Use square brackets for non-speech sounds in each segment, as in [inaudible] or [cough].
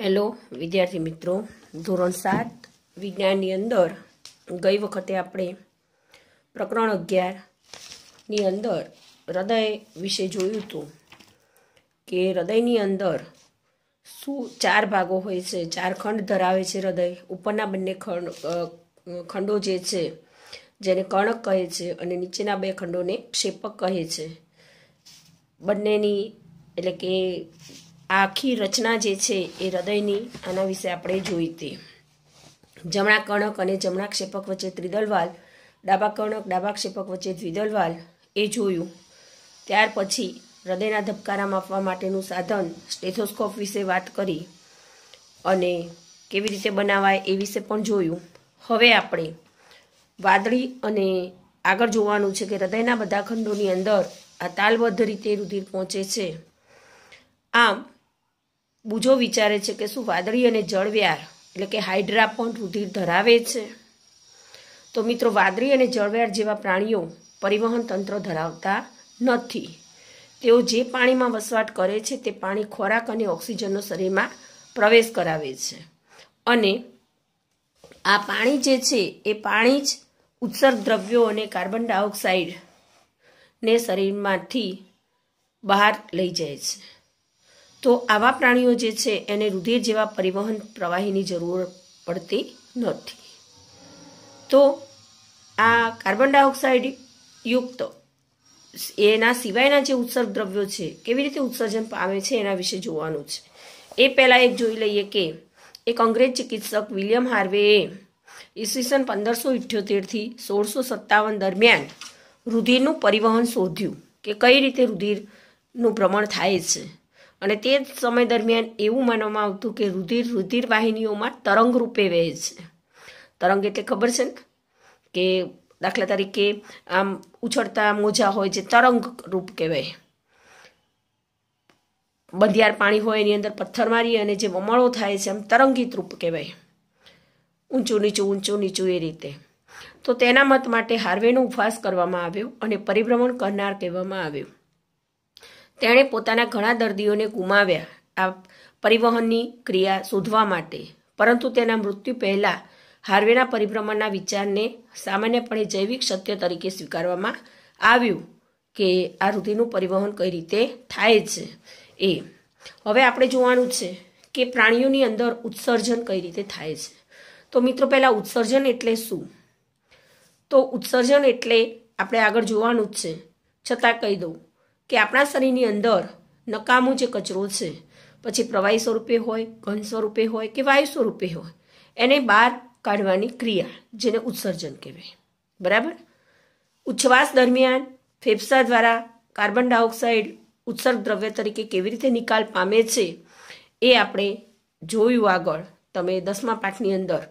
hello વિદ્યાર્થી મિત્રો ધોરણ સાત વિજ્ઞાનની અંદર ગઈ વખતે આપણે પ્રકરણ અગિયારની અંદર હૃદય વિશે જોયું હતું કે હૃદયની અંદર શું ચાર ભાગો હોય છે ચાર ખંડ ધરાવે છે હૃદય ઉપરના બંને ખંડ ખંડો જે છે જેને કણક કહે છે અને નીચેના બે ખંડોને ક્ષેપક કહે છે બંનેની એટલે કે આખી રચના જે છે એ હૃદયની આના વિશે આપણે જોઈ તે જમણા કણક અને જમણા ક્ષેપક વચ્ચે ત્રિદલવાલ ડાબા કણક ડાબા ક્ષેપક વચ્ચે દ્વિદલવાલ એ જોયું ત્યાર પછી હૃદયના ધબકારા માપવા માટેનું સાધન સ્ટેથોસ્કોપ વિશે વાત કરી અને કેવી રીતે બનાવાય એ વિશે પણ જોયું હવે આપણે વાદળી અને આગળ જોવાનું છે કે હૃદયના બધા ખંડોની અંદર આ તાલબદ્ધ રીતે રુધિર પહોંચે છે આમ બુજો વિચારે છે કે શું વાદળી અને જળવ્યાર એટલે કે હાઇડ્રા પણ રુધિર ધરાવે છે તો મિત્રો વાદળી અને જળવ્યાર જેવા પ્રાણીઓ પરિવહન તંત્ર ધરાવતા નથી તેઓ જે પાણીમાં વસવાટ કરે છે તે પાણી ખોરાક અને ઓક્સિજનનો શરીરમાં પ્રવેશ કરાવે છે અને આ પાણી જે છે એ પાણી જ ઉત્સર્ગ દ્રવ્યો અને કાર્બન ડાયોક્સાઇડ ને શરીરમાંથી બહાર લઈ જાય છે તો આવા પ્રાણીઓ જે છે એને રુધિર જેવા પરિવહન પ્રવાહીની જરૂર પડતી નથી તો આ કાર્બન ડાયોક્સાઇડ યુક્ત એના સિવાયના જે ઉત્સર્ગ દ્રવ્યો છે કેવી રીતે ઉત્સર્જન પામે છે એના વિશે જોવાનું છે એ પહેલાં એક જોઈ લઈએ કે એક અંગ્રેજ ચિકિત્સક વિલિયમ હાર્વેએ ઈસવીસન પંદરસો ઇઠ્યોતેરથી સોળસો સત્તાવન દરમિયાન રુધિરનું પરિવહન શોધ્યું કે કઈ રીતે રુધિરનું ભ્રમણ થાય છે અને તે જ સમય દરમિયાન એવું માનવામાં આવતું કે રુધિર રુધિર વાહિનીઓમાં તરંગ રૂપે વહે છે તરંગ એટલે ખબર છે ને કે દાખલા તરીકે આમ ઉછળતા મોજા હોય જે તરંગ રૂપ કહેવાય બંધિયાર પાણી હોય એની અંદર પથ્થર મારી અને જે વમળો થાય છે એમ તરંગિત રૂપ કહેવાય ઊંચું નીચું ઊંચું નીચું એ રીતે તો તેના મત માટે હાર્વેનો ઉપવાસ કરવામાં આવ્યો અને પરિભ્રમણ કરનાર કહેવામાં આવ્યું તેણે પોતાના ઘણા દર્દીઓને ગુમાવ્યા આ પરિવહનની ક્રિયા શોધવા માટે પરંતુ તેના મૃત્યુ પહેલાં હાર્વેના પરિભ્રમણના વિચારને સામાન્યપણે જૈવિક સત્ય તરીકે સ્વીકારવામાં આવ્યું કે આ રુધિરનું પરિવહન કઈ રીતે થાય છે એ હવે આપણે જોવાનું છે કે પ્રાણીઓની અંદર ઉત્સર્જન કઈ રીતે થાય છે તો મિત્રો પહેલાં ઉત્સર્જન એટલે શું તો ઉત્સર્જન એટલે આપણે આગળ જોવાનું જ છે છતાં કહી દઉં કે આપણા શરીરની અંદર નકામું જે કચરો છે પછી પ્રવાહી સ્વરૂપે હોય ઘન સ્વરૂપે હોય કે વાયુ સ્વરૂપે હોય એને બહાર કાઢવાની ક્રિયા જેને ઉત્સર્જન કહેવાય બરાબર ઉચ્છવાસ દરમિયાન ફેફસા દ્વારા કાર્બન ડાયોક્સાઇડ ઉત્સર્ગ દ્રવ્ય તરીકે કેવી રીતે નિકાલ પામે છે એ આપણે જોયું આગળ તમે દસમા પાઠની અંદર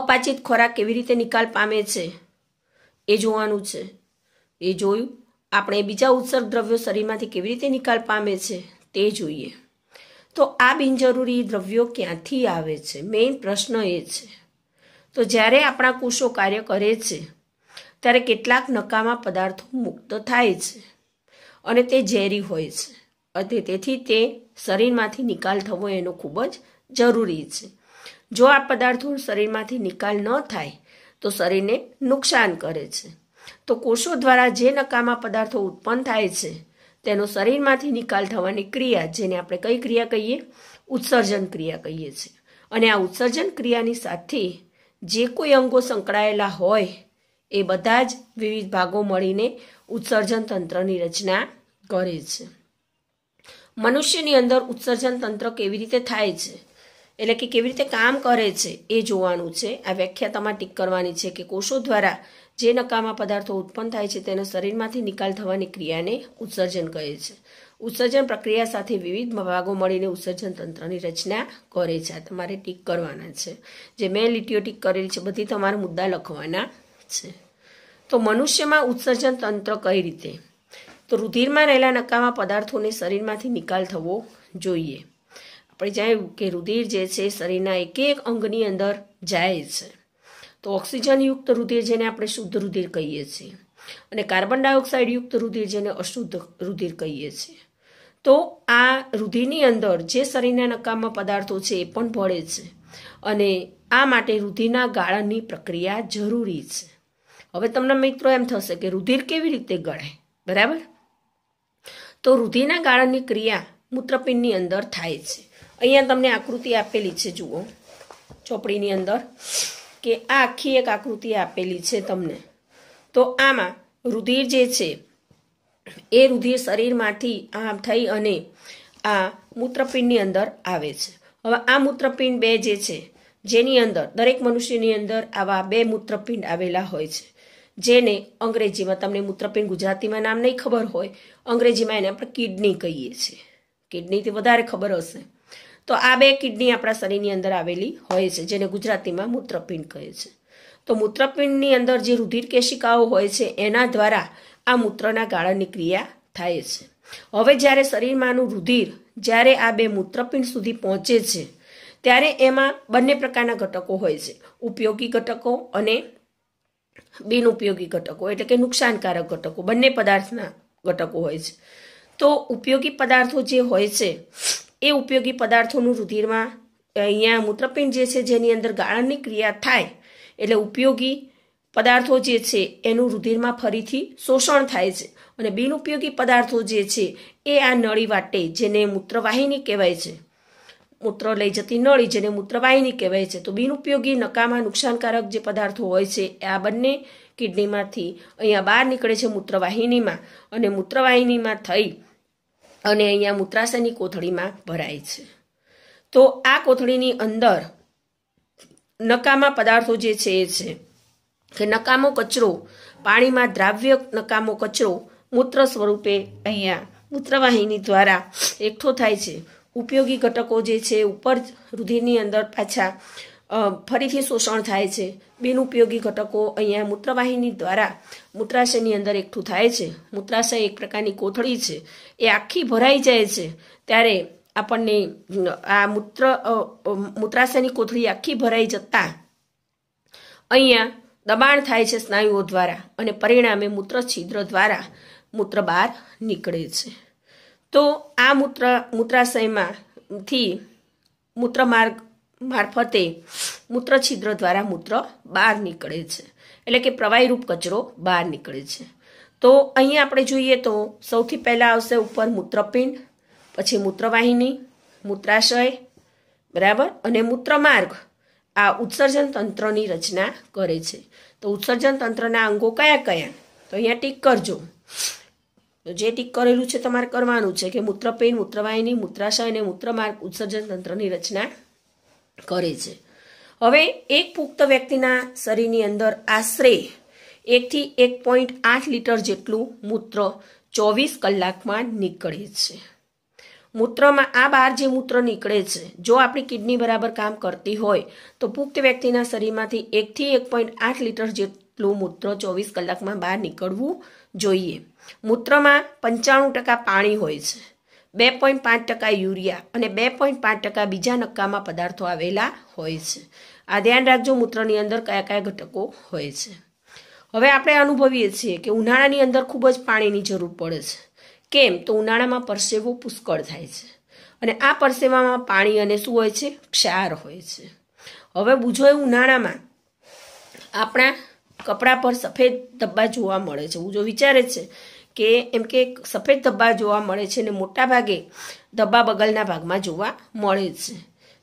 અપાચિત ખોરાક કેવી રીતે નિકાલ પામે છે એ જોવાનું છે એ જોયું આપણે બીજા ઉત્સર્ગ દ્રવ્યો શરીરમાંથી કેવી રીતે નિકાલ પામે છે તે જોઈએ તો આ બિનજરૂરી દ્રવ્યો ક્યાંથી આવે છે મેઇન પ્રશ્ન એ છે તો જ્યારે આપણા કુશો કાર્ય કરે છે ત્યારે કેટલાક નકામા પદાર્થો મુક્ત થાય છે અને તે ઝેરી હોય છે અને તેથી તે શરીરમાંથી નિકાલ થવો એનો ખૂબ જ જરૂરી છે જો આ પદાર્થો શરીરમાંથી નિકાલ ન થાય તો શરીરને નુકસાન કરે છે તો કોષો દ્વારા જે નકામા પદાર્થો ઉત્પન્ન થાય છે તેનો શરીરમાંથી નિકાલ થવાની ક્રિયા જેને આપણે કઈ ક્રિયા કહીએ ઉત્સર્જન ક્રિયા કહીએ છીએ અને આ ઉત્સર્જન ક્રિયાની સાથે જે કોઈ અંગો સંકળાયેલા હોય એ બધા જ વિવિધ ભાગો મળીને ઉત્સર્જન તંત્રની રચના કરે છે મનુષ્યની અંદર ઉત્સર્જન તંત્ર કેવી રીતે થાય છે એટલે કે કેવી રીતે કામ કરે છે એ જોવાનું છે આ વ્યાખ્યા તમારે ટીક કરવાની છે કે કોષો દ્વારા જે નકામા પદાર્થો ઉત્પન્ન થાય છે તેનો શરીરમાંથી નિકાલ થવાની ક્રિયાને ઉત્સર્જન કહે છે ઉત્સર્જન પ્રક્રિયા સાથે વિવિધ ભાગો મળીને ઉત્સર્જન તંત્રની રચના કરે છે આ તમારે ટીક કરવાના છે જે મેં લીટીઓ ટીક કરેલી છે બધી તમારા મુદ્દા લખવાના છે તો મનુષ્યમાં ઉત્સર્જન તંત્ર કઈ રીતે તો રુધિરમાં રહેલા નકામા પદાર્થોને શરીરમાંથી નિકાલ થવો જોઈએ આપણે જાણ્યું કે રુધિર જે છે શરીરના એક એક અંગની અંદર જાય છે તો ઓક્સિજનયુક્ત રુધિર જેને આપણે શુદ્ધ રુધિર કહીએ છીએ અને કાર્બન ડાયોક્સાઇડ યુક્ત રુધિર જેને અશુદ્ધ રુધિર કહીએ છીએ તો આ રુધિરની અંદર જે શરીરના નકામા પદાર્થો છે એ પણ ભળે છે અને આ માટે રુધિરના ગાળણની પ્રક્રિયા જરૂરી છે હવે તમને મિત્રો એમ થશે કે રુધિર કેવી રીતે ગળે બરાબર તો રુધિરના ગાળણની ક્રિયા મૂત્રપિંડની અંદર થાય છે અહીંયા તમને આકૃતિ આપેલી છે જુઓ ચોપડીની અંદર કે આ આખી એક આકૃતિ આપેલી છે તમને તો આમાં રુધિર જે છે એ રુધિર શરીરમાંથી આમ થઈ અને આ મૂત્રપિંડની અંદર આવે છે હવે આ મૂત્રપિંડ બે જે છે જેની અંદર દરેક મનુષ્યની અંદર આવા બે મૂત્રપિંડ આવેલા હોય છે જેને અંગ્રેજીમાં તમને મૂત્રપિંડ ગુજરાતીમાં નામ નહીં ખબર હોય અંગ્રેજીમાં એને આપણે કિડની કહીએ છીએ કિડનીથી વધારે ખબર હશે તો આ બે કિડની આપણા શરીરની અંદર આવેલી હોય છે જેને ગુજરાતીમાં મૂત્રપિંડ કહે છે તો મૂત્રપિંડની અંદર જે રુધિર કેશિકાઓ હોય છે એના દ્વારા આ મૂત્રના ગાળણની ક્રિયા થાય છે હવે જ્યારે શરીરમાંનું રુધિર જ્યારે આ બે મૂત્રપિંડ સુધી પહોંચે છે ત્યારે એમાં બંને પ્રકારના ઘટકો હોય છે ઉપયોગી ઘટકો અને બિનઉપયોગી ઘટકો એટલે કે નુકસાનકારક ઘટકો બંને પદાર્થના ઘટકો હોય છે તો ઉપયોગી પદાર્થો જે હોય છે એ ઉપયોગી પદાર્થોનું રુધિરમાં અહીંયા મૂત્રપિંડ જે છે જેની અંદર ગાળણની ક્રિયા થાય એટલે ઉપયોગી પદાર્થો જે છે એનું રુધિરમાં ફરીથી શોષણ થાય છે અને બિનઉપયોગી પદાર્થો જે છે એ આ નળી વાટે જેને મૂત્રવાહિની કહેવાય છે મૂત્ર લઈ જતી નળી જેને મૂત્રવાહિની કહેવાય છે તો બિનઉપયોગી નકામા નુકસાનકારક જે પદાર્થો હોય છે એ આ બંને કિડનીમાંથી અહીંયા બહાર નીકળે છે મૂત્રવાહિનીમાં અને મૂત્રવાહિનીમાં થઈ અને અહીંયા મૂત્રાશયની કોથળીમાં ભરાય છે તો આ કોથળીની અંદર નકામા પદાર્થો જે છે એ છે કે નકામો કચરો પાણીમાં દ્રાવ્ય નકામો કચરો મૂત્ર સ્વરૂપે અહીંયા મૂત્રવાહિની દ્વારા એકઠો થાય છે ઉપયોગી ઘટકો જે છે ઉપર રુધિરની અંદર પાછા ફરીથી શોષણ થાય છે બિનઉપયોગી ઘટકો અહીંયા મૂત્રવાહિની દ્વારા મૂત્રાશયની અંદર એકઠું થાય છે મૂત્રાશય એક પ્રકારની કોથળી છે એ આખી ભરાઈ જાય છે ત્યારે આપણને આ મૂત્ર મૂત્રાશયની કોથળી આખી ભરાઈ જતાં અહીંયા દબાણ થાય છે સ્નાયુઓ દ્વારા અને પરિણામે મૂત્ર છિદ્ર દ્વારા મૂત્ર બહાર નીકળે છે તો આ મૂત્ર મૂત્રાશયમાંથી મૂત્રમાર્ગ મારફતે મૂત્રછિદ્ર દ્વારા મૂત્ર બહાર નીકળે છે એટલે કે પ્રવાહીરૂપ કચરો બહાર નીકળે છે તો અહીં આપણે જોઈએ તો સૌથી પહેલાં આવશે ઉપર મૂત્રપિંડ પછી મૂત્રવાહિની મૂત્રાશય બરાબર અને મૂત્રમાર્ગ આ ઉત્સર્જન તંત્રની રચના કરે છે તો ઉત્સર્જન તંત્રના અંગો કયા કયા તો અહીંયા ટીક કરજો જે ટીક કરેલું છે તમારે કરવાનું છે કે મૂત્રપિંડ મૂત્રવાહિની મૂત્રાશય અને મૂત્રમાર્ગ ઉત્સર્જન તંત્રની રચના કરે છે હવે એક પુખ્ત વ્યક્તિના શરીરની અંદર આશરે એકથી એક પોઈન્ટ આઠ લીટર જેટલું મૂત્ર ચોવીસ કલાકમાં નીકળે છે મૂત્રમાં આ બહાર જે મૂત્ર નીકળે છે જો આપણી કિડની બરાબર કામ કરતી હોય તો પુખ્ત વ્યક્તિના શરીરમાંથી એકથી એક પોઈન્ટ આઠ લીટર જેટલું મૂત્ર ચોવીસ કલાકમાં બહાર નીકળવું જોઈએ મૂત્રમાં પંચાણું ટકા પાણી હોય છે બે પોઈન્ટ પાંચ ટકા યુરિયા અને બે પોઈન્ટ પાંચ ટકા બીજા નક્કામાં પદાર્થો આવેલા હોય છે આ ધ્યાન રાખજો મૂત્રની અંદર કયા કયા ઘટકો હોય છે હવે આપણે અનુભવીએ છીએ કે ઉનાળાની અંદર ખૂબ જ પાણીની જરૂર પડે છે કેમ તો ઉનાળામાં પરસેવો પુષ્કળ થાય છે અને આ પરસેવામાં પાણી અને શું હોય છે ક્ષાર હોય છે હવે બુજો એ ઉનાળામાં આપણા કપડા પર સફેદ ધબ્બા જોવા મળે છે બુજો વિચારે છે કે એમ કે સફેદ ધબ્બા જોવા મળે છે અને મોટાભાગે ધબ્બા બગલના ભાગમાં જોવા મળે છે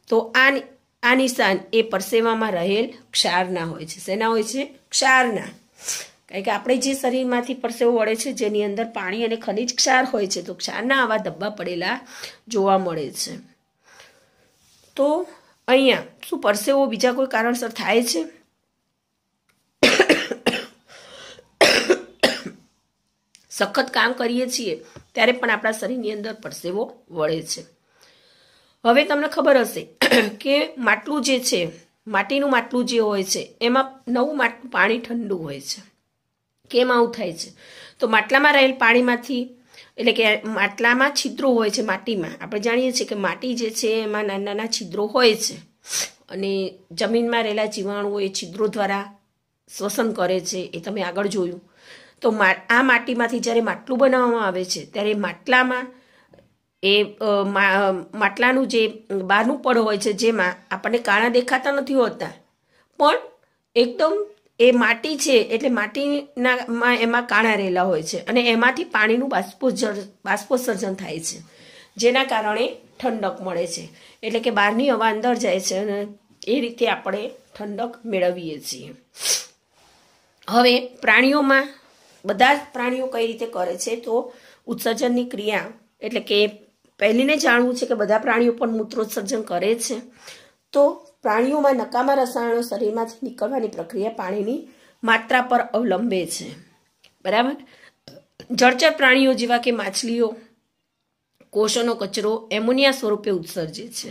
તો આ આ નિશાન એ પરસેવામાં રહેલ ક્ષારના હોય છે શેના હોય છે ક્ષારના કારણ કે આપણે જે શરીરમાંથી પરસેવો વળે છે જેની અંદર પાણી અને ખનિજ ક્ષાર હોય છે તો ક્ષારના આવા ધબ્બા પડેલા જોવા મળે છે તો અહીંયા શું પરસેવો બીજા કોઈ કારણસર થાય છે સખત કામ કરીએ છીએ ત્યારે પણ આપણા શરીરની અંદર પરસેવો વળે છે હવે તમને ખબર હશે [clears throat] કે માટલું જે છે માટીનું માટલું જે હોય છે એમાં નવું માટલું પાણી ઠંડુ હોય છે કેમ આવું થાય છે તો માટલામાં રહેલ પાણીમાંથી એટલે કે માટલામાં છિદ્રો હોય છે માટીમાં આપણે જાણીએ છીએ કે માટી જે છે એમાં નાના નાના છિદ્રો હોય છે અને જમીનમાં રહેલા જીવાણુઓ એ છિદ્રો દ્વારા શ્વસન કરે છે એ તમે આગળ જોયું તો આ માટીમાંથી જ્યારે માટલું બનાવવામાં આવે છે ત્યારે માટલામાં એ માટલાનું જે બહારનું પડ હોય છે જેમાં આપણને કાણા દેખાતા નથી હોતા પણ એકદમ એ માટી છે એટલે માટીના એમાં કાણા રહેલા હોય છે અને એમાંથી પાણીનું બાષ્પોસર્જન થાય છે જેના કારણે ઠંડક મળે છે એટલે કે બહારની હવા અંદર જાય છે અને એ રીતે આપણે ઠંડક મેળવીએ છીએ હવે પ્રાણીઓમાં બધા જ પ્રાણીઓ કઈ રીતે કરે છે તો ઉત્સર્જનની ક્રિયા એટલે કે પહેલીને જાણવું છે કે બધા પ્રાણીઓ પણ મૂત્રોત્સર્જન કરે છે તો પ્રાણીઓમાં નકામા રસાયણો શરીરમાંથી નીકળવાની પ્રક્રિયા પાણીની માત્રા પર અવલંબે છે બરાબર જળચર પ્રાણીઓ જેવા કે માછલીઓ કોષોનો કચરો એમોનિયા સ્વરૂપે ઉત્સર્જે છે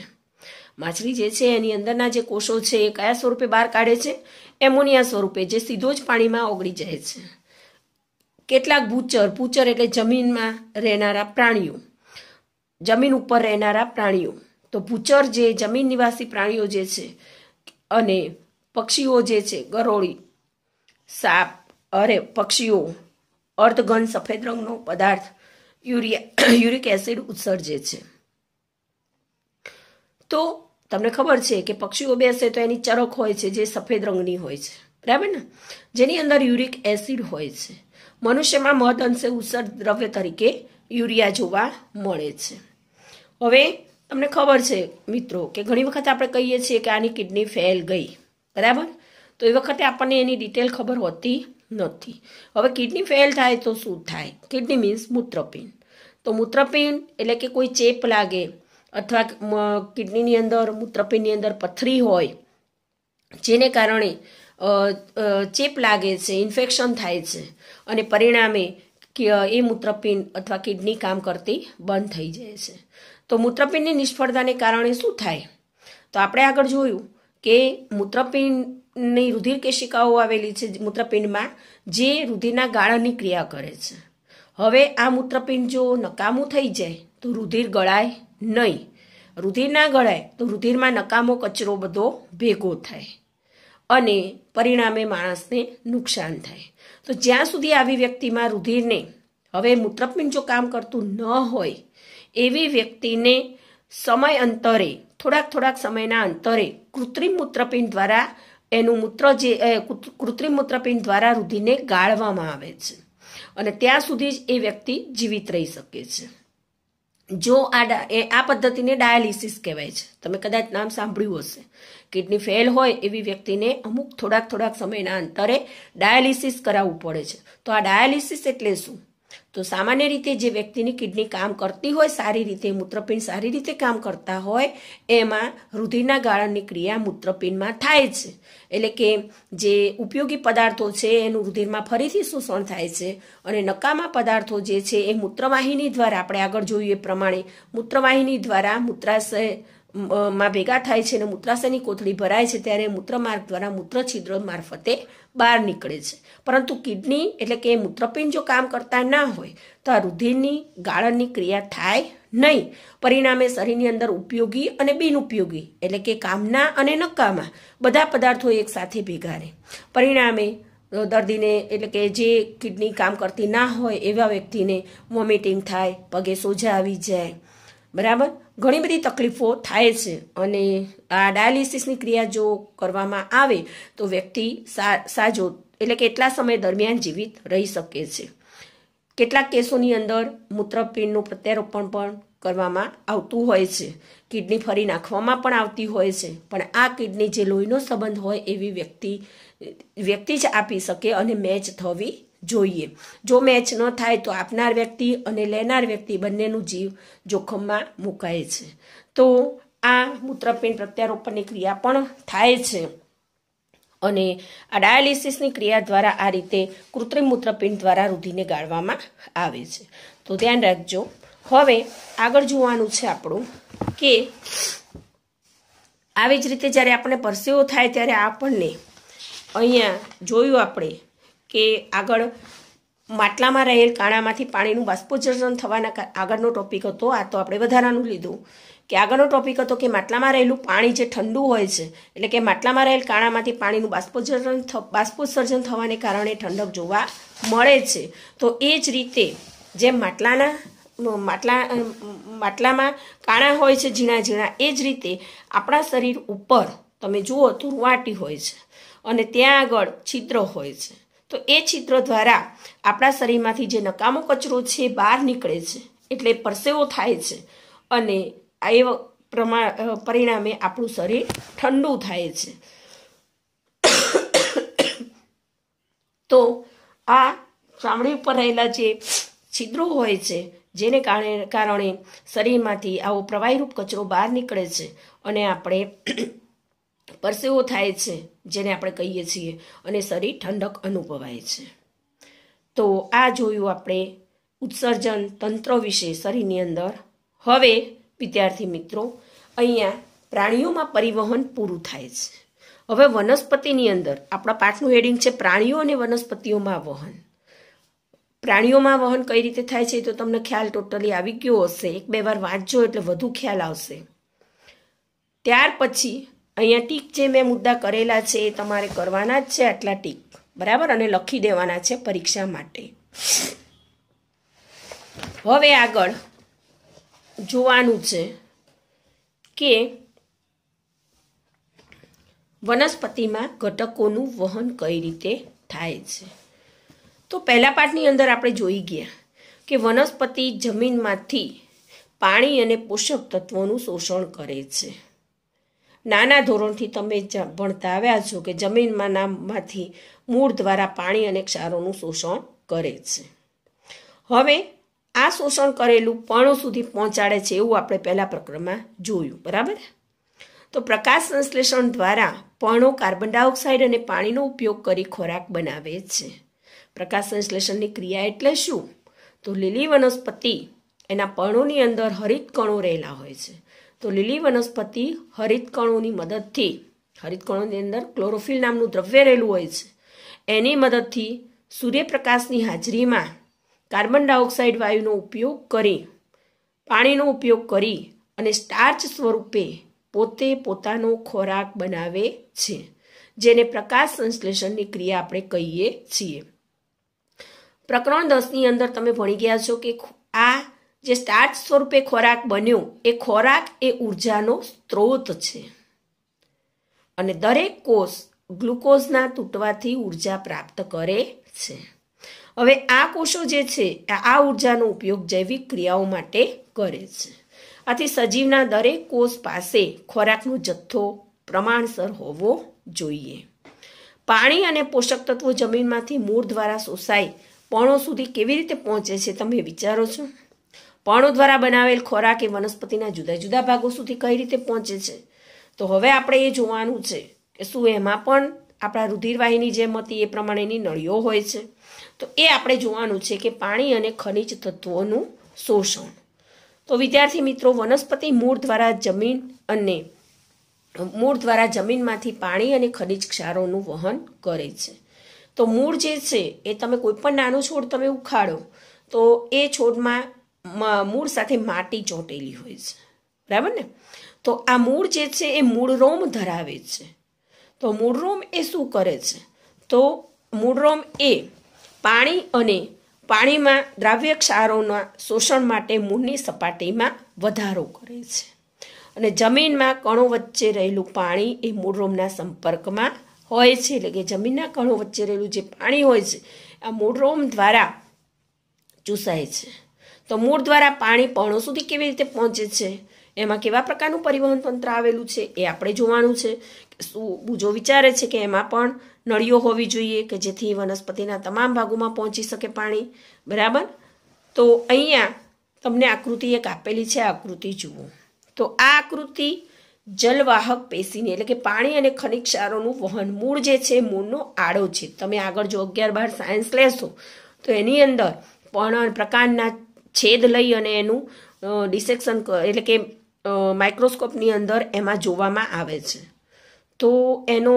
માછલી જે છે એની અંદરના જે કોષો છે એ કયા સ્વરૂપે બહાર કાઢે છે એમોનિયા સ્વરૂપે જે સીધો જ પાણીમાં ઓગળી જાય છે કેટલાક ભૂચર ભૂચર એટલે જમીનમાં રહેનારા પ્રાણીઓ જમીન ઉપર રહેનારા પ્રાણીઓ તો ભૂચર જે જમીન નિવાસી પ્રાણીઓ જે છે અને પક્ષીઓ જે છે ગરોળી સાપ અરે પક્ષીઓ અર્ધઘન સફેદ રંગનો પદાર્થ યુરિયા યુરિક એસિડ ઉત્સર્જે છે તો તમને ખબર છે કે પક્ષીઓ બેસે તો એની ચરક હોય છે જે સફેદ રંગની હોય છે બરાબર ને જેની અંદર યુરિક એસિડ હોય છે મનુષ્યમાં મધ અંશે ઉત્સર્ગ દ્રવ્ય તરીકે યુરિયા જોવા મળે છે હવે તમને ખબર છે મિત્રો કે ઘણી વખત આપણે કહીએ છીએ કે આની કિડની ફેલ ગઈ બરાબર તો એ વખતે આપણને એની ડિટેલ ખબર હોતી નથી હવે કિડની ફેલ થાય તો શું થાય કિડની મીન્સ મૂત્રપિંડ તો મૂત્રપિંડ એટલે કે કોઈ ચેપ લાગે અથવા કિડનીની અંદર મૂત્રપિંડની અંદર પથરી હોય જેને કારણે ચેપ લાગે છે ઇન્ફેક્શન થાય છે અને પરિણામે એ મૂત્રપિંડ અથવા કિડની કામ કરતી બંધ થઈ જાય છે તો મૂત્રપિંડની નિષ્ફળતાને કારણે શું થાય તો આપણે આગળ જોયું કે મૂત્રપિંડની રુધિર કેશિકાઓ આવેલી છે મૂત્રપિંડમાં જે રુધિરના ગાળાની ક્રિયા કરે છે હવે આ મૂત્રપિંડ જો નકામું થઈ જાય તો રુધિર ગળાય નહીં રુધિર ના ગળાય તો રુધિરમાં નકામો કચરો બધો ભેગો થાય અને પરિણામે માણસને નુકસાન થાય તો જ્યાં સુધી આવી વ્યક્તિમાં રુધિરને હવે મૂત્રપિંડ જો કામ કરતું ન હોય એવી વ્યક્તિને સમય અંતરે થોડાક થોડાક સમયના અંતરે કૃત્રિમ મૂત્રપિંડ દ્વારા એનું મૂત્ર જે કૃત્રિમ મૂત્રપિંડ દ્વારા રુધિરને ગાળવામાં આવે છે અને ત્યાં સુધી જ એ વ્યક્તિ જીવિત રહી શકે છે જો આ આ પદ્ધતિને ડાયાલિસિસ કહેવાય છે તમે કદાચ નામ સાંભળ્યું હશે કિડની ફેલ હોય એવી વ્યક્તિને અમુક થોડાક થોડાક સમયના અંતરે ડાયાલિસિસ કરાવવું પડે છે તો આ ડાયાલિસિસ એટલે શું તો સામાન્ય રીતે જે વ્યક્તિની કિડની કામ કરતી હોય સારી રીતે મૂત્રપિંડ સારી રીતે કામ કરતા હોય એમાં રુધિરના ગાળણની ક્રિયા મૂત્રપિંડમાં થાય છે એટલે કે જે ઉપયોગી પદાર્થો છે એનું રુધિરમાં ફરીથી શોષણ થાય છે અને નકામા પદાર્થો જે છે એ મૂત્રવાહિની દ્વારા આપણે આગળ જોયું એ પ્રમાણે મૂત્રવાહિની દ્વારા મૂત્રાશય માં ભેગા થાય છે અને મૂત્રાશયની કોથળી ભરાય છે ત્યારે મૂત્રમાર્ગ દ્વારા મૂત્ર છિદ્ર મારફતે બહાર નીકળે છે પરંતુ કિડની એટલે કે મૂત્રપિંડ જો કામ કરતા ના હોય તો આ રુધિરની ગાળણની ક્રિયા થાય નહીં પરિણામે શરીરની અંદર ઉપયોગી અને બિનઉપયોગી એટલે કે કામના અને નકામા બધા પદાર્થો એકસાથે ભેગા રહે પરિણામે દર્દીને એટલે કે જે કિડની કામ કરતી ના હોય એવા વ્યક્તિને વોમિટિંગ થાય પગે સોજા આવી જાય બરાબર ઘણી બધી તકલીફો થાય છે અને આ ડાયાલિસિસની ક્રિયા જો કરવામાં આવે તો વ્યક્તિ સાજો એટલે કેટલા સમય દરમિયાન જીવિત રહી શકે છે કેટલાક કેસોની અંદર મૂત્રપિંડનું પ્રત્યારોપણ પણ કરવામાં આવતું હોય છે કિડની ફરી નાખવામાં પણ આવતી હોય છે પણ આ કિડની જે લોહીનો સંબંધ હોય એવી વ્યક્તિ વ્યક્તિ જ આપી શકે અને મેચ થવી જોઈએ જો મેચ ન થાય તો આપનાર વ્યક્તિ અને લેનાર વ્યક્તિ બંનેનું જીવ જોખમમાં મુકાય છે તો આ મૂત્રપિંડ પ્રત્યારોપણની ક્રિયા પણ થાય છે અને આ ડાયાલિસિસની ક્રિયા દ્વારા આ રીતે કૃત્રિમ મૂત્રપિંડ દ્વારા રુધિરને ગાળવામાં આવે છે તો ધ્યાન રાખજો હવે આગળ જોવાનું છે આપણું કે આવી જ રીતે જ્યારે આપણને પરસેવો થાય ત્યારે આપણને અહીંયા જોયું આપણે કે આગળ માટલામાં રહેલ કાણામાંથી પાણીનું બાષ્પોજન થવાના આગળનો ટોપિક હતો આ તો આપણે વધારાનું લીધું કે આગળનો ટોપિક હતો કે માટલામાં રહેલું પાણી જે ઠંડુ હોય છે એટલે કે માટલામાં રહેલ કાણામાંથી પાણીનું બાષ્પોજન બાષ્પોત્સર્જન થવાને કારણે ઠંડક જોવા મળે છે તો એ જ રીતે જેમ માટલાના માટલા માટલામાં કાણા હોય છે ઝીણા ઝીણા એ જ રીતે આપણા શરીર ઉપર તમે જુઓ તો રૂવાટી હોય છે અને ત્યાં આગળ છિદ્ર હોય છે તો એ છિદ્ર દ્વારા આપણા શરીરમાંથી જે નકામો કચરો છે બહાર નીકળે છે એટલે પરસેવો થાય છે અને એ પ્રમાણ પરિણામે આપણું શરીર ઠંડુ થાય છે તો આ ચામડી ઉપર રહેલા જે છિદ્રો હોય છે જેને કારણે કારણે શરીરમાંથી આવો પ્રવાહીરૂપ કચરો બહાર નીકળે છે અને આપણે પરસેવો થાય છે જેને આપણે કહીએ છીએ અને શરીર ઠંડક અનુભવાય છે તો આ જોયું આપણે ઉત્સર્જન તંત્ર વિશે શરીરની અંદર હવે વિદ્યાર્થી મિત્રો અહીંયા પ્રાણીઓમાં પરિવહન પૂરું થાય છે હવે વનસ્પતિની અંદર આપણા પાઠનું હેડિંગ છે પ્રાણીઓ અને વનસ્પતિઓમાં વહન પ્રાણીઓમાં વહન કઈ રીતે થાય છે તો તમને ખ્યાલ ટોટલી આવી ગયો હશે એક બે વાર વાંચજો એટલે વધુ ખ્યાલ આવશે ત્યાર પછી અહીંયા ટીક જે મેં મુદ્દા કરેલા છે એ તમારે કરવાના જ છે આટલા ટીક બરાબર અને લખી દેવાના છે પરીક્ષા માટે હવે આગળ જોવાનું છે કે વનસ્પતિમાં ઘટકોનું વહન કઈ રીતે થાય છે તો પહેલા પાઠની અંદર આપણે જોઈ ગયા કે વનસ્પતિ જમીનમાંથી પાણી અને પોષક તત્વોનું શોષણ કરે છે નાના ધોરણથી તમે ભણતા આવ્યા છો કે જમીનમાં નામમાંથી મૂળ દ્વારા પાણી અને ક્ષારોનું શોષણ કરે છે હવે આ શોષણ કરેલું પર્ણો સુધી પહોંચાડે છે એવું આપણે પહેલા પ્રકરણમાં જોયું બરાબર તો પ્રકાશ સંશ્લેષણ દ્વારા પર્ણો કાર્બન ડાયોક્સાઇડ અને પાણીનો ઉપયોગ કરી ખોરાક બનાવે છે પ્રકાશ સંશ્લેષણની ક્રિયા એટલે શું તો લીલી વનસ્પતિ એના પર્ણોની અંદર હરિત કણો રહેલા હોય છે તો લીલી વનસ્પતિ હરિતકણોની મદદથી હરિતકણોની અંદર ક્લોરોફિલ નામનું દ્રવ્ય રહેલું હોય છે એની મદદથી સૂર્યપ્રકાશની હાજરીમાં કાર્બન ડાયોક્સાઇડ વાયુનો ઉપયોગ કરી પાણીનો ઉપયોગ કરી અને સ્ટાર્ચ સ્વરૂપે પોતે પોતાનો ખોરાક બનાવે છે જેને પ્રકાશ સંશ્લેષણની ક્રિયા આપણે કહીએ છીએ પ્રકરણ દસની અંદર તમે ભણી ગયા છો કે આ જે સ્ટાર્ચ સ્વરૂપે ખોરાક બન્યો એ ખોરાક એ ઉર્જાનો સ્ત્રોત છે અને દરેક કોષ ગ્લુકોઝના તૂટવાથી ઉર્જા પ્રાપ્ત કરે છે હવે આ કોષો જે છે આ ઉર્જાનો ઉપયોગ જૈવિક ક્રિયાઓ માટે કરે છે આથી સજીવના દરેક કોષ પાસે ખોરાકનો જથ્થો પ્રમાણસર હોવો જોઈએ પાણી અને પોષક તત્વો જમીનમાંથી મૂળ દ્વારા શોષાઈ પણો સુધી કેવી રીતે પહોંચે છે તમે વિચારો છો પર્ણો દ્વારા બનાવેલ ખોરાક એ વનસ્પતિના જુદા જુદા ભાગો સુધી કઈ રીતે પહોંચે છે તો હવે આપણે એ જોવાનું છે કે શું એમાં પણ આપણા રુધિરવાહીની જેમ હતી એ પ્રમાણેની નળીઓ હોય છે તો એ આપણે જોવાનું છે કે પાણી અને ખનિજ તત્વોનું શોષણ તો વિદ્યાર્થી મિત્રો વનસ્પતિ મૂળ દ્વારા જમીન અને મૂળ દ્વારા જમીનમાંથી પાણી અને ખનિજ ક્ષારોનું વહન કરે છે તો મૂળ જે છે એ તમે કોઈ પણ નાનું છોડ તમે ઉખાડો તો એ છોડમાં મૂળ સાથે માટી ચોંટેલી હોય છે બરાબર ને તો આ મૂળ જે છે એ મૂળરોમ ધરાવે છે તો મૂળરોમ એ શું કરે છે તો મૂળરોમ એ પાણી અને પાણીમાં દ્રાવ્ય ક્ષારોના શોષણ માટે મૂળની સપાટીમાં વધારો કરે છે અને જમીનમાં કણો વચ્ચે રહેલું પાણી એ મૂળરોમના સંપર્કમાં હોય છે એટલે કે જમીનના કણો વચ્ચે રહેલું જે પાણી હોય છે આ મૂળરોમ દ્વારા ચૂસાય છે તો મૂળ દ્વારા પાણી પણો સુધી કેવી રીતે પહોંચે છે એમાં કેવા પ્રકારનું પરિવહન તંત્ર આવેલું છે એ આપણે જોવાનું છે શું બીજો વિચારે છે કે એમાં પણ નળીઓ હોવી જોઈએ કે જેથી વનસ્પતિના તમામ ભાગોમાં પહોંચી શકે પાણી બરાબર તો અહીંયા તમને આકૃતિ એક આપેલી છે આકૃતિ જુઓ તો આ આકૃતિ જલવાહક પેશીની એટલે કે પાણી અને ખનિજ ક્ષારોનું વહન મૂળ જે છે મૂળનો આડો છે તમે આગળ જો અગિયાર બાર સાયન્સ લેશો તો એની અંદર પણ પ્રકારના છેદ લઈ અને એનું ડિસેક્શન એટલે કે માઇક્રોસ્કોપની અંદર એમાં જોવામાં આવે છે તો એનો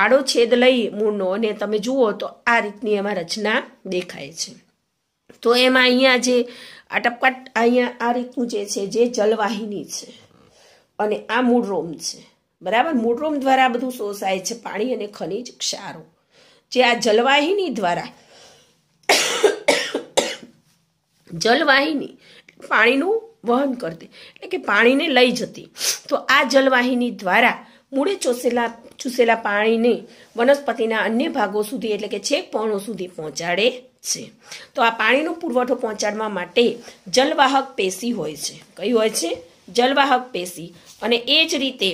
આડો છેદ લઈ મૂળનો અને તમે જુઓ તો આ રીતની એમાં રચના દેખાય છે તો એમાં અહીંયા જે આ ટપકાટ અહીંયા આ રીતનું જે છે જે જલવાહિની છે અને આ મૂળ છે બરાબર મૂળ દ્વારા બધું શોષાય છે પાણી અને ખનિજ ક્ષારો જે આ જલવાહિની દ્વારા જલવાહિની પાણીનું વહન કરતી એટલે કે પાણીને લઈ જતી તો આ જલવાહિની દ્વારા મૂળે ચોસેલા ચૂસેલા પાણીને વનસ્પતિના અન્ય ભાગો સુધી એટલે કે છેક પર્ણો સુધી પહોંચાડે છે તો આ પાણીનો પુરવઠો પહોંચાડવા માટે જલવાહક પેશી હોય છે કઈ હોય છે જલવાહક પેશી અને એ જ રીતે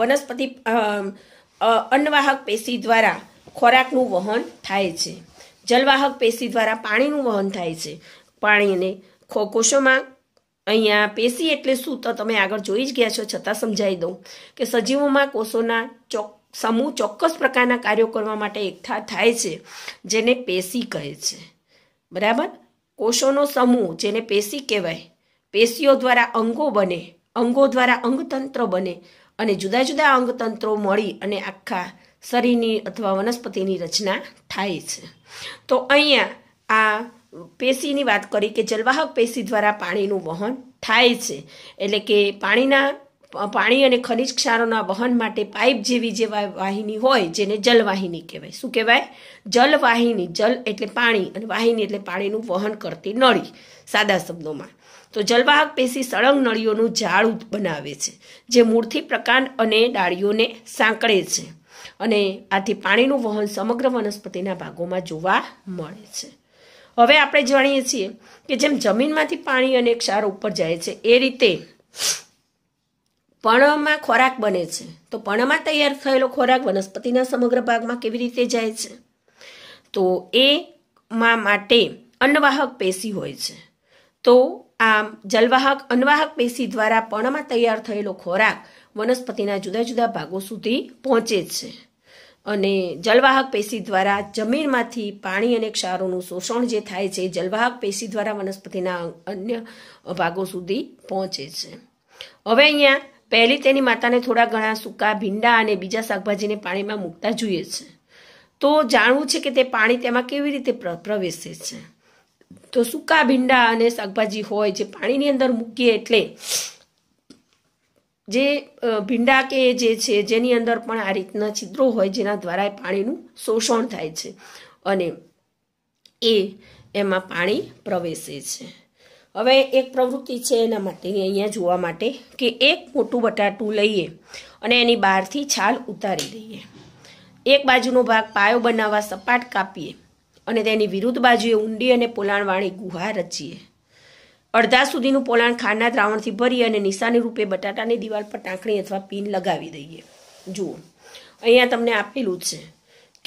વનસ્પતિ અન્નવાહક પેશી દ્વારા ખોરાકનું વહન થાય છે જલવાહક પેશી દ્વારા પાણીનું વહન થાય છે પાણીને કોષોમાં અહીંયા પેશી એટલે શું તો તમે આગળ જોઈ જ ગયા છો છતાં સમજાવી દઉં કે સજીવોમાં કોષોના ચોક સમૂહ ચોક્કસ પ્રકારના કાર્યો કરવા માટે એકઠા થાય છે જેને પેશી કહે છે બરાબર કોષોનો સમૂહ જેને પેશી કહેવાય પેશીઓ દ્વારા અંગો બને અંગો દ્વારા અંગતંત્ર બને અને જુદા જુદા અંગતંત્રો મળી અને આખા શરીરની અથવા વનસ્પતિની રચના થાય છે તો અહીંયા આ પેશીની વાત કરી કે જલવાહક પેશી દ્વારા પાણીનું વહન થાય છે એટલે કે પાણીના પાણી અને ખનિજ ક્ષારોના વહન માટે પાઇપ જેવી જે વાહિની હોય જેને જલવાહિની કહેવાય શું કહેવાય જલવાહિની જલ એટલે પાણી અને વાહિની એટલે પાણીનું વહન કરતી નળી સાદા શબ્દોમાં તો જલવાહક પેશી સળંગ નળીઓનું ઝાડ બનાવે છે જે મૂળથી પ્રકાંડ અને ડાળીઓને સાંકળે છે અને આથી પાણીનું વહન સમગ્ર વનસ્પતિના ભાગોમાં જોવા મળે છે હવે આપણે જાણીએ છીએ કે જેમ જમીનમાંથી પાણી અને ક્ષાર ઉપર જાય છે એ રીતે પર્ણમાં ખોરાક બને છે તો પણમાં તૈયાર થયેલો ખોરાક વનસ્પતિના સમગ્ર ભાગમાં કેવી રીતે જાય છે તો એ માં માટે અન્નવાહક પેશી હોય છે તો આમ જલવાહક અન્નવાહક પેશી દ્વારા પણમાં તૈયાર થયેલો ખોરાક વનસ્પતિના જુદા જુદા ભાગો સુધી પહોંચે છે અને જલવાહક પેશી દ્વારા જમીનમાંથી પાણી અને ક્ષારોનું શોષણ જે થાય છે જલવાહક પેશી દ્વારા વનસ્પતિના અન્ય ભાગો સુધી પહોંચે છે હવે અહીંયા પહેલી તેની માતાને થોડા ઘણા સૂકા ભીંડા અને બીજા શાકભાજીને પાણીમાં મૂકતા જોઈએ છે તો જાણવું છે કે તે પાણી તેમાં કેવી રીતે પ્રવેશે છે તો સૂકા ભીંડા અને શાકભાજી હોય જે પાણીની અંદર મૂકીએ એટલે જે ભીંડા કે જે છે જેની અંદર પણ આ રીતના છિદ્રો હોય જેના દ્વારા પાણીનું શોષણ થાય છે અને એ એમાં પાણી પ્રવેશે છે હવે એક પ્રવૃત્તિ છે એના માટેની અહીંયા જોવા માટે કે એક મોટું બટાટું લઈએ અને એની બહારથી છાલ ઉતારી દઈએ એક બાજુનો ભાગ પાયો બનાવવા સપાટ કાપીએ અને તેની વિરુદ્ધ બાજુએ ઊંડી અને પોલાણવાળી ગુહા રચીએ અડધા સુધીનું પોલાણ ખાંડના દ્રાવણથી ભરી અને નિશાની રૂપે બટાટાની દિવાલ પર ટાંકણી અથવા પીન લગાવી દઈએ જુઓ અહીંયા તમને આપેલું જ છે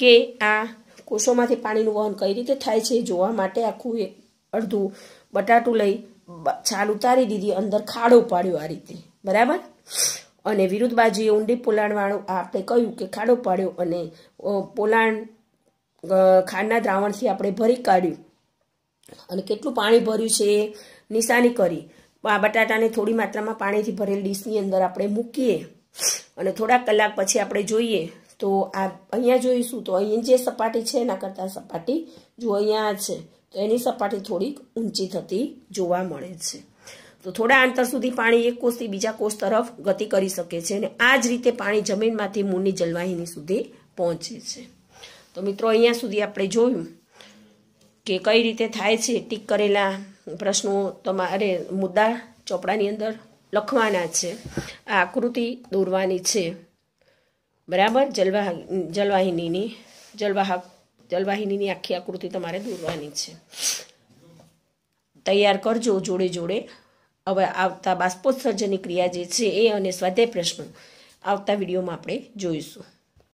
કે આ કોષોમાંથી પાણીનું વહન કઈ રીતે થાય છે જોવા માટે આખું એક અડધું બટાટું લઈ છાલ ઉતારી દીધી અંદર ખાડો પાડ્યો આ રીતે બરાબર અને વિરુદ્ધ બાજુએ ઊંડી પોલાણવાળું આપણે કહ્યું કે ખાડો પાડ્યો અને પોલાણ ખાંડના દ્રાવણથી આપણે ભરી કાઢ્યું અને કેટલું પાણી ભર્યું છે નિશાની કરી આ બટાટાને થોડી માત્રામાં પાણીથી ભરેલ ડીશની અંદર આપણે મૂકીએ અને થોડા કલાક પછી આપણે જોઈએ તો આ અહીંયા જોઈશું તો અહીં જે સપાટી છે એના કરતાં સપાટી જો અહીંયા છે તો એની સપાટી થોડીક ઊંચી થતી જોવા મળે છે તો થોડા અંતર સુધી પાણી એક કોષથી બીજા કોષ તરફ ગતિ કરી શકે છે અને આ જ રીતે પાણી જમીનમાંથી મૂળની જલવાહિની સુધી પહોંચે છે તો મિત્રો અહીંયા સુધી આપણે જોયું કે કઈ રીતે થાય છે ટીક કરેલા પ્રશ્નો તમારે મુદ્દા ચોપડાની અંદર લખવાના છે આ આકૃતિ દોરવાની છે બરાબર જલવા જલવાહિનીની જલવાહક જલવાહિનીની આખી આકૃતિ તમારે દોરવાની છે તૈયાર કરજો જોડે જોડે હવે આવતા બાષ્પોત્સર્જનની ક્રિયા જે છે એ અને સ્વાધ્યાય પ્રશ્નો આવતા વિડીયોમાં આપણે જોઈશું